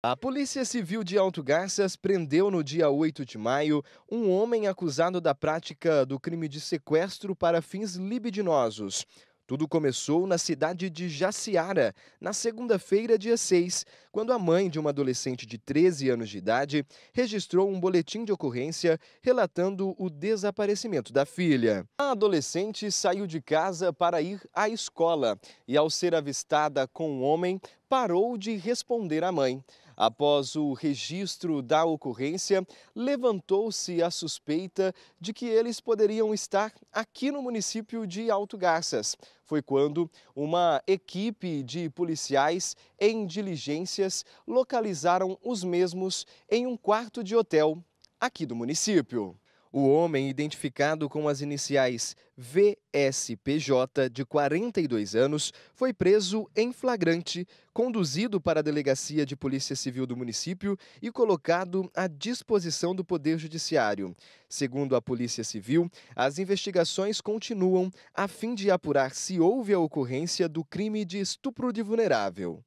A Polícia Civil de Alto Garças prendeu no dia 8 de maio um homem acusado da prática do crime de sequestro para fins libidinosos. Tudo começou na cidade de Jaciara, na segunda-feira, dia 6, quando a mãe de uma adolescente de 13 anos de idade registrou um boletim de ocorrência relatando o desaparecimento da filha. A adolescente saiu de casa para ir à escola e, ao ser avistada com um homem, parou de responder à mãe. Após o registro da ocorrência, levantou-se a suspeita de que eles poderiam estar aqui no município de Alto Garças. Foi quando uma equipe de policiais em diligências localizaram os mesmos em um quarto de hotel aqui do município. O homem, identificado com as iniciais VSPJ, de 42 anos, foi preso em flagrante, conduzido para a delegacia de Polícia Civil do município e colocado à disposição do Poder Judiciário. Segundo a Polícia Civil, as investigações continuam a fim de apurar se houve a ocorrência do crime de estupro de vulnerável.